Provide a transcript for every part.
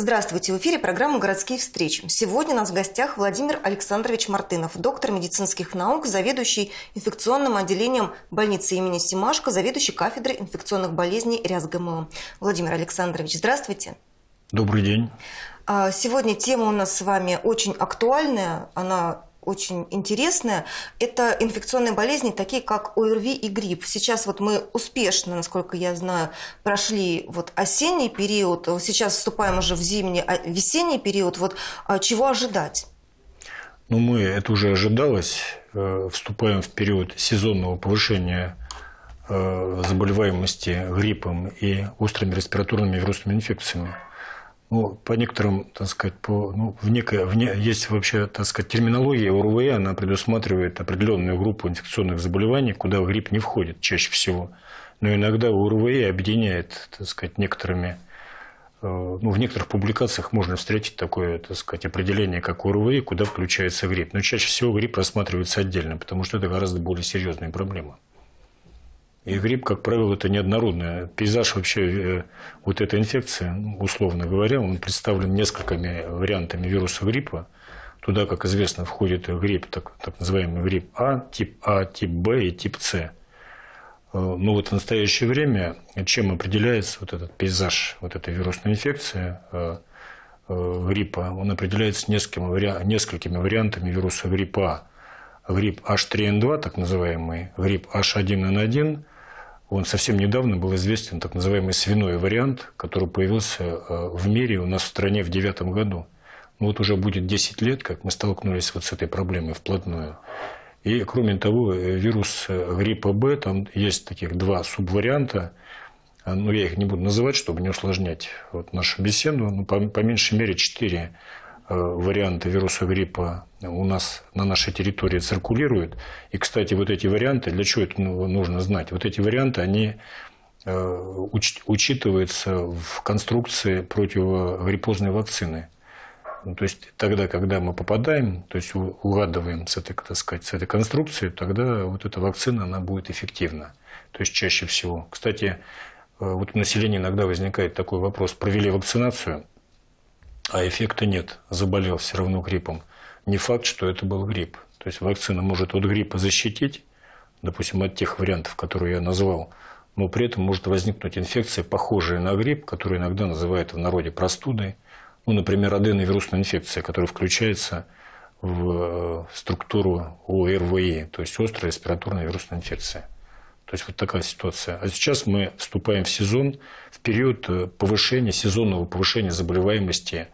Здравствуйте, в эфире программа «Городские встречи». Сегодня у нас в гостях Владимир Александрович Мартынов, доктор медицинских наук, заведующий инфекционным отделением больницы имени Симашко, заведующий кафедрой инфекционных болезней РязГМО. Владимир Александрович, здравствуйте. Добрый день. А, сегодня тема у нас с вами очень актуальная, она очень интересная. Это инфекционные болезни, такие как ОРВИ и грипп. Сейчас вот мы успешно, насколько я знаю, прошли вот осенний период, сейчас вступаем уже в зимний, а, весенний период. Вот а, чего ожидать? Ну, мы, это уже ожидалось, э, вступаем в период сезонного повышения э, заболеваемости гриппом и острыми респираторными вирусными инфекциями ну, по некоторым, так сказать, по, ну, в некое, в не, есть вообще, так сказать, терминология УРВИ, она предусматривает определенную группу инфекционных заболеваний, куда грипп не входит чаще всего. Но иногда УРВИ объединяет, так сказать, некоторыми, э, ну, в некоторых публикациях можно встретить такое, так сказать, определение, как УРВИ, куда включается грипп. Но чаще всего грипп рассматривается отдельно, потому что это гораздо более серьезная проблема. И грипп, как правило, это неоднородное. Пейзаж вообще, э, вот эта инфекция, условно говоря, он представлен несколькими вариантами вируса гриппа. Туда, как известно, входит грипп, так, так называемый грипп А, тип А, тип Б и тип С. Э, Но ну вот в настоящее время чем определяется вот этот пейзаж, вот эта вирусная инфекция э, гриппа, он определяется несколькими, несколькими вариантами вируса гриппа А грипп H3N2, так называемый, грипп H1N1, он совсем недавно был известен, так называемый свиной вариант, который появился э, в мире у нас в стране в девятом году. Ну, вот уже будет 10 лет, как мы столкнулись вот с этой проблемой вплотную. И, кроме того, э, вирус э, гриппа Б, там есть таких два субварианта, а, но ну, я их не буду называть, чтобы не усложнять вот нашу беседу, но по, по меньшей мере 4 Э, варианты вируса гриппа у нас на нашей территории циркулируют. И, кстати, вот эти варианты, для чего это ну, нужно знать? Вот эти варианты, они э, учитываются в конструкции противогриппозной вакцины. Ну, то есть тогда, когда мы попадаем, то есть угадываем с этой, так сказать, с этой конструкцией, тогда вот эта вакцина, она будет эффективна. То есть чаще всего. Кстати, э, вот у населения иногда возникает такой вопрос, провели вакцинацию – а эффекта нет, заболел все равно гриппом, не факт, что это был грипп. То есть вакцина может от гриппа защитить, допустим, от тех вариантов, которые я назвал, но при этом может возникнуть инфекция, похожая на грипп, которую иногда называют в народе простудой. Ну, например, аденовирусная инфекция, которая включается в э, структуру ОРВИ, то есть острая респираторная вирусная инфекция. То есть вот такая ситуация. А сейчас мы вступаем в сезон, в период э, повышения, сезонного повышения заболеваемости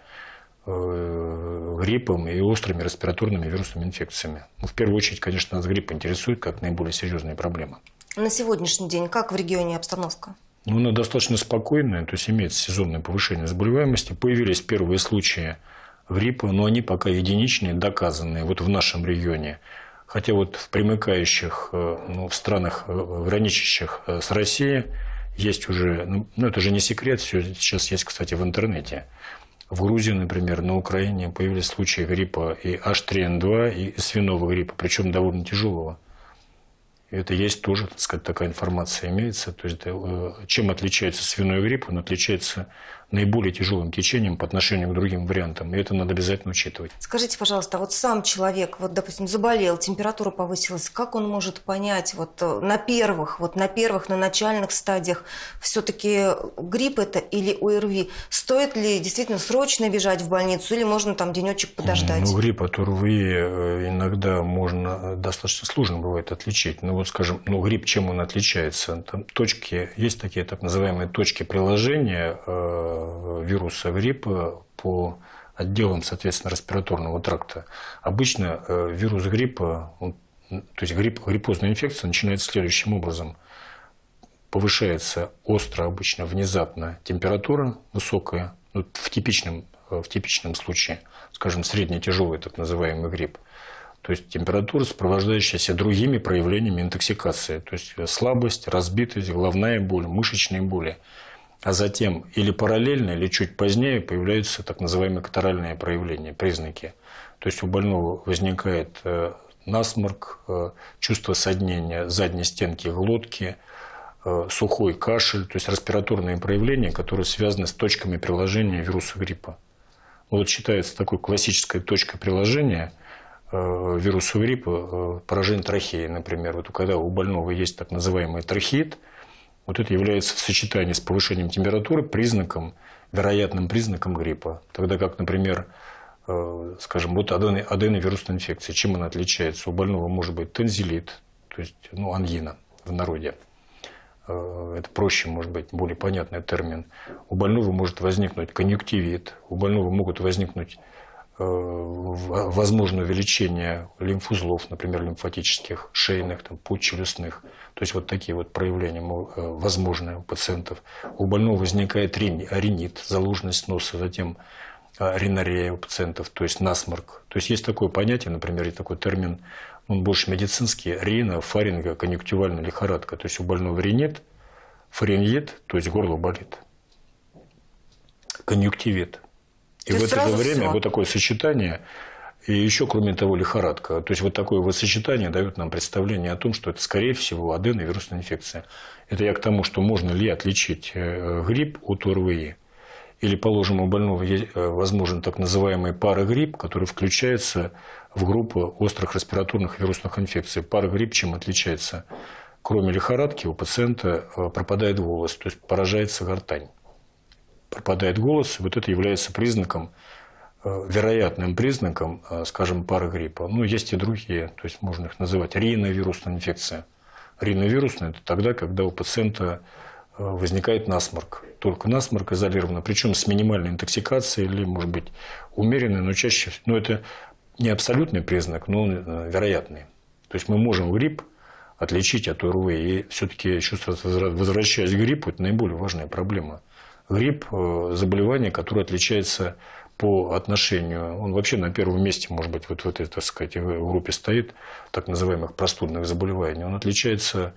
Э, гриппом и острыми респираторными вирусными инфекциями. Ну, в первую очередь, конечно, нас грипп интересует как наиболее серьезная проблема. На сегодняшний день как в регионе обстановка? Ну, она достаточно спокойная, то есть имеет сезонное повышение заболеваемости. Появились первые случаи гриппа, но они пока единичные, доказанные вот в нашем регионе. Хотя вот в примыкающих, э, ну, в странах, э, граничащих с Россией, есть уже, ну, ну это же не секрет, все сейчас есть, кстати, в интернете. В Грузии, например, на Украине появились случаи гриппа и H3N2, и свиного гриппа, причем довольно тяжелого. это есть тоже, так сказать, такая информация имеется. То есть, э, чем отличается свиной грипп? Он отличается наиболее тяжелым течением по отношению к другим вариантам. И это надо обязательно учитывать. Скажите, пожалуйста, а вот сам человек, вот, допустим, заболел, температура повысилась, как он может понять вот э, на первых, вот на первых, на начальных стадиях все-таки грипп это или ОРВИ? Стоит ли действительно срочно бежать в больницу или можно там денечек подождать? Ну, грипп от ОРВИ э, иногда можно э, достаточно сложно бывает отличить. Ну, вот, скажем, ну, грипп чем он отличается? Там точки, есть такие так называемые точки приложения, вируса гриппа по отделам, соответственно, респираторного тракта. Обычно э, вирус гриппа, то есть грипп, гриппозная инфекция начинается следующим образом. Повышается остро, обычно внезапно температура высокая, ну, в, типичном, э, в типичном случае, скажем, средне-тяжелый так называемый грипп. То есть температура, сопровождающаяся другими проявлениями интоксикации. То есть слабость, разбитость, головная боль, мышечные боли а затем или параллельно, или чуть позднее появляются так называемые катаральные проявления, признаки. То есть у больного возникает э, насморк, э, чувство соднения задней стенки глотки, э, сухой кашель, то есть респираторные проявления, которые связаны с точками приложения вируса гриппа. Ну, вот считается такой классической точкой приложения вируса гриппа поражение трахеи, например. Вот когда у больного есть так называемый трахеид – вот это является в сочетании с повышением температуры признаком, вероятным признаком гриппа. Тогда как, например, э, скажем, вот аденовирусная инфекция, чем она отличается? У больного может быть тензилит, то есть ну, ангина в народе. Э, это проще, может быть, более понятный термин. У больного может возникнуть конъюнктивит, у больного могут возникнуть Э, возможно увеличение лимфузлов, например, лимфатических, шейных, там, подчелюстных. То есть вот такие вот проявления э, возможны у пациентов. У больного возникает ринит, заложенность носа, затем э, ринорея у пациентов, то есть насморк. То есть есть такое понятие, например, и такой термин, он больше медицинский, рина, фаринга, конъюнктивальная лихорадка. То есть у больного ринит, фарингит, то есть горло болит. Конъюнктивит – и в это же время все. вот такое сочетание, и еще, кроме того, лихорадка. То есть вот такое вот сочетание дает нам представление о том, что это, скорее всего, аденовирусная инфекция. Это я к тому, что можно ли отличить э, грипп от ОРВИ. Или, положим, у больного э, возможен так называемый парагрипп, который включается в группу острых респираторных вирусных инфекций. Парагрипп чем отличается? Кроме лихорадки у пациента э, пропадает волос, то есть поражается гортань пропадает голос, вот это является признаком, э, вероятным признаком, э, скажем, пары Ну, есть и другие, то есть можно их называть риновирусная инфекция. Риновирусная – это тогда, когда у пациента э, возникает насморк. Только насморк изолированно, причем с минимальной интоксикацией или, может быть, умеренной, но чаще но это не абсолютный признак, но он вероятный. То есть мы можем грипп отличить от ОРВИ. И все-таки, еще раз возвращаясь к гриппу, это наиболее важная проблема – грипп э, – заболевание, которое отличается по отношению, он вообще на первом месте, может быть, вот в этой, так сказать, э, группе стоит, так называемых простудных заболеваний, он отличается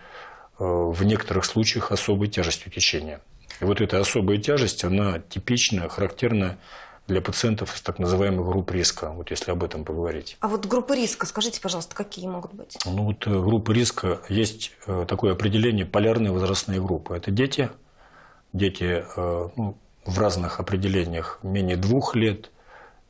э, в некоторых случаях особой тяжестью течения. И вот эта особая тяжесть, она типична, характерна для пациентов из так называемых групп риска, вот если об этом поговорить. А вот группы риска, скажите, пожалуйста, какие могут быть? Ну вот группы риска, есть такое определение полярные возрастные группы. Это дети – Дети э, ну, в разных определениях менее двух лет,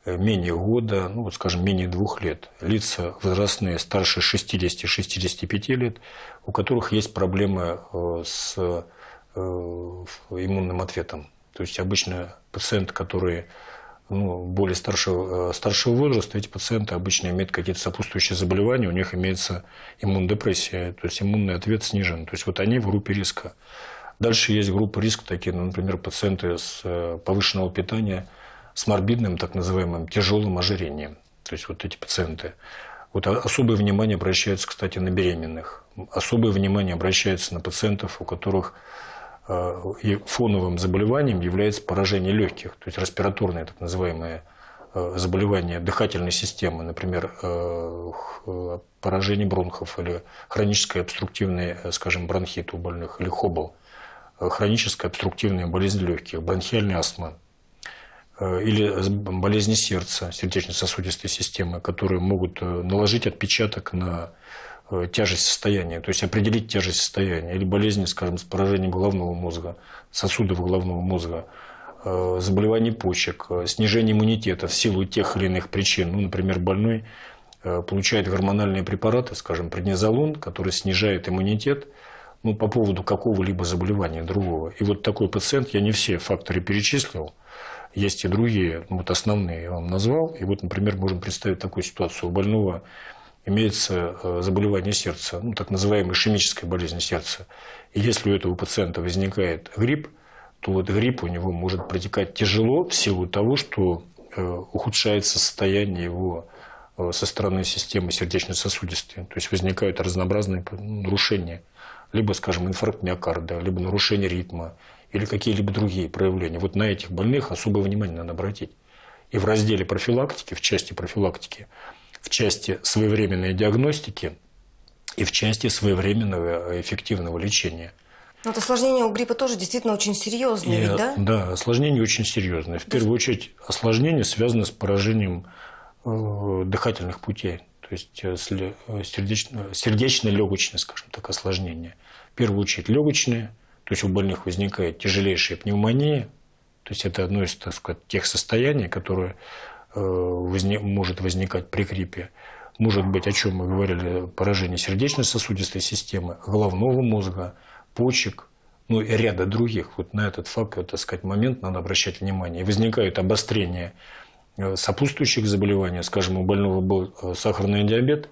э, менее года, ну, вот, скажем, менее двух лет. Лица возрастные старше 60-65 лет, у которых есть проблемы э, с иммунным ответом. То есть обычно пациенты, которые ну, более старшего, старшего возраста, эти пациенты обычно имеют какие-то сопутствующие заболевания, у них имеется иммунодепрессия, то есть иммунный ответ снижен. То есть вот они в группе риска. Дальше есть группы риска, такие, ну, например, пациенты с э, повышенного питания, с морбидным, так называемым, тяжелым ожирением. То есть вот эти пациенты. Вот особое внимание обращается, кстати, на беременных. Особое внимание обращается на пациентов, у которых э, фоновым заболеванием является поражение легких, то есть респираторные так называемые э, заболевания дыхательной системы, например, поражение бронхов или хроническое обструктивное, скажем, бронхит у больных или хобл хроническая обструктивная болезнь легких, бронхиальная астма э, или болезни сердца, сердечно-сосудистой системы, которые могут э, наложить отпечаток на э, тяжесть состояния, то есть определить тяжесть состояния, или болезни, скажем, с поражением головного мозга, сосудов головного мозга, заболеваний почек, снижение иммунитета в силу тех или иных причин. Ну, например, больной получает гормональные препараты, скажем, преднизолон, который снижает иммунитет, ну, по поводу какого-либо заболевания другого. И вот такой пациент, я не все факторы перечислил, есть и другие, ну, вот основные я вам назвал. И вот, например, можем представить такую ситуацию. У больного имеется э, заболевание сердца, ну, так называемая ишемическая болезнь сердца. И если у этого пациента возникает грипп, то вот грипп у него может протекать тяжело в силу того, что э, ухудшается состояние его э, со стороны системы сердечно-сосудистой. То есть возникают разнообразные ну, нарушения либо, скажем, инфаркт миокарда, либо нарушение ритма, или какие-либо другие проявления. Вот на этих больных особое внимание надо обратить. И в разделе профилактики, в части профилактики, в части своевременной диагностики и в части своевременного эффективного лечения. Но ну, вот осложнения у гриппа тоже действительно очень серьезные, и, ведь, да? Да, осложнения очень серьезные. В первую очередь осложнения связаны с поражением э, дыхательных путей то есть э, э, э, сердечно легочное скажем так, осложнение. В первую очередь легочное, то есть у больных возникает тяжелейшая пневмония, то есть это одно из, так сказать, тех состояний, которое может возникать при гриппе. Может быть, о чем мы говорили, поражение сердечно-сосудистой системы, головного мозга, почек, ну и ряда других. Вот на этот факт, так сказать, момент надо обращать внимание. И возникают обострения Э, сопутствующих заболеваний. Скажем, у больного был э, сахарный диабет,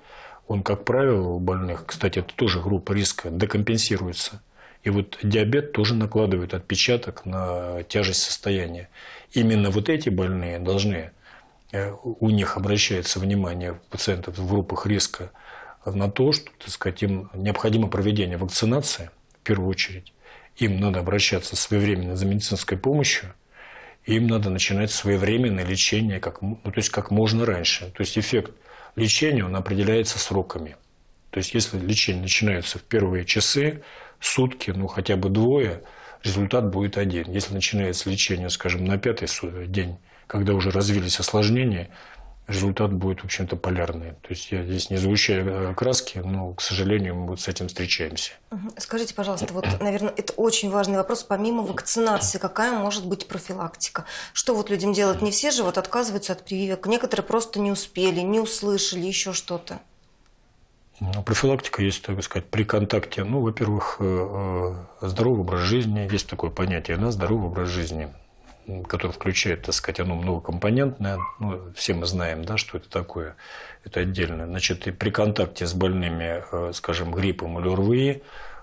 он, как правило, у больных, кстати, это тоже группа риска, декомпенсируется. И вот диабет тоже накладывает отпечаток на тяжесть состояния. Именно вот эти больные должны, э, у них обращается внимание пациентов в группах риска на то, что, так сказать, им необходимо проведение вакцинации, в первую очередь. Им надо обращаться своевременно за медицинской помощью – им надо начинать своевременное лечение, как, ну, то есть как можно раньше. То есть эффект лечения, он определяется сроками. То есть если лечение начинается в первые часы, сутки, ну хотя бы двое, результат будет один. Если начинается лечение, скажем, на пятый день, когда уже развились осложнения, результат будет, в общем-то, полярный. То есть я здесь не звучаю э, краски, но, к сожалению, мы вот с этим встречаемся. Скажите, пожалуйста, вот, наверное, это очень важный вопрос. Помимо вакцинации, какая может быть профилактика? Что вот людям делать? Не все же вот отказываются от прививок. Некоторые просто не успели, не услышали, еще что-то. Ну, профилактика есть, так сказать, при контакте. Ну, во-первых, э, э, здоровый образ жизни. Есть такое понятие, да, здоровый образ жизни который включает, так сказать, оно многокомпонентное. Ну, все мы знаем, да, что это такое. Это отдельно. Значит, и при контакте с больными, э, скажем, гриппом или РВИ,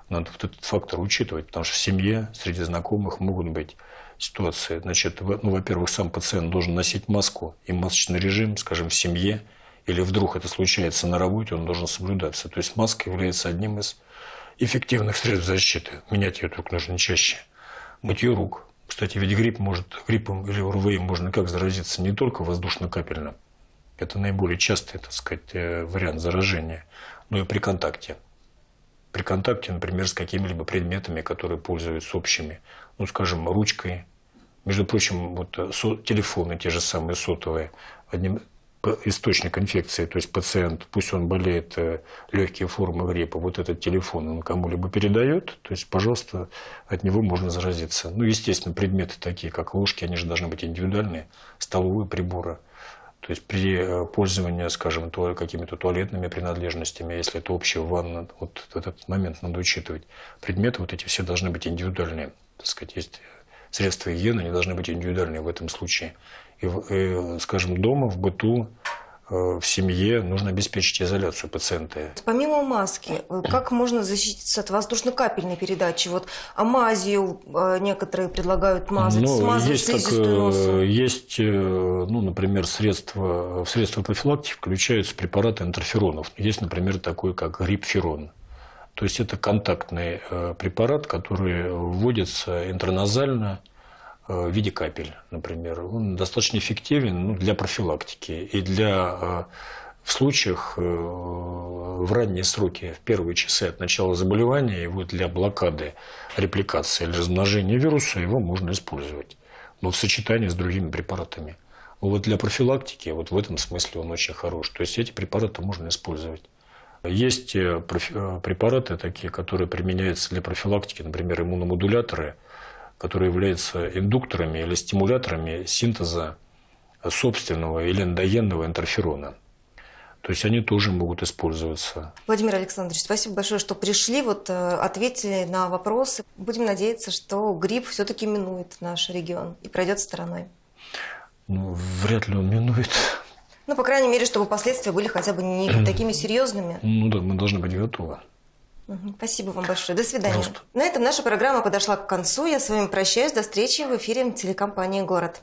надо вот этот фактор учитывать, потому что в семье среди знакомых могут быть ситуации. Значит, ну, во-первых, сам пациент должен носить маску и масочный режим, скажем, в семье, или вдруг это случается на работе, он должен соблюдаться. То есть маска является одним из эффективных средств защиты. Менять ее только нужно чаще. Мытье рук, кстати, ведь грипп может, гриппом или ОРВИ можно как заразиться не только воздушно-капельно, это наиболее частый, так сказать, э, вариант заражения, но ну и при контакте. При контакте, например, с какими-либо предметами, которые пользуются общими, ну, скажем, ручкой. Между прочим, вот э, телефоны те же самые сотовые, одним источник инфекции, то есть пациент, пусть он болеет э, легкие формы гриппа, вот этот телефон он кому-либо передает, то есть, пожалуйста, от него можно заразиться. Ну, естественно, предметы такие, как ложки, они же должны быть индивидуальные, столовые приборы. То есть при э, пользовании, скажем, какими-то туалетными принадлежностями, если это общая ванна, вот этот момент надо учитывать. Предметы вот эти все должны быть индивидуальные. Так сказать, есть э, средства гигиены, они должны быть индивидуальны в этом случае. И, и скажем, дома, в быту, э, в семье нужно обеспечить изоляцию пациента. Помимо маски, э, как можно защититься от воздушно-капельной передачи? Вот амазию э, некоторые предлагают мазать, ну, смазать есть слизистую носу. Есть, ну, например, средства, в средства профилактики включаются препараты интерферонов. Есть, например, такой, как рипферон. То есть это контактный э, препарат, который вводится интраназально э, в виде капель, например. Он достаточно эффективен ну, для профилактики и для э, в случаях в ранние сроки, в первые часы от начала заболевания, его для блокады репликации или размножения вируса его можно использовать, но в сочетании с другими препаратами. Вот для профилактики, вот в этом смысле он очень хорош. То есть эти препараты можно использовать. Есть э, э, препараты такие, которые применяются для профилактики, например, иммуномодуляторы, которые являются индукторами или стимуляторами синтеза собственного или эндогенного интерферона. То есть они тоже могут использоваться. Владимир Александрович, спасибо большое, что пришли, вот э, ответили на вопросы. Будем надеяться, что грипп все-таки минует наш регион и пройдет стороной. Ну, вряд ли он минует. Ну, по крайней мере, чтобы последствия были хотя бы не такими серьезными. Ну да, мы должны быть готовы. Спасибо вам большое. До свидания. Пожалуйста. На этом наша программа подошла к концу. Я с вами прощаюсь. До встречи в эфире телекомпании «Город».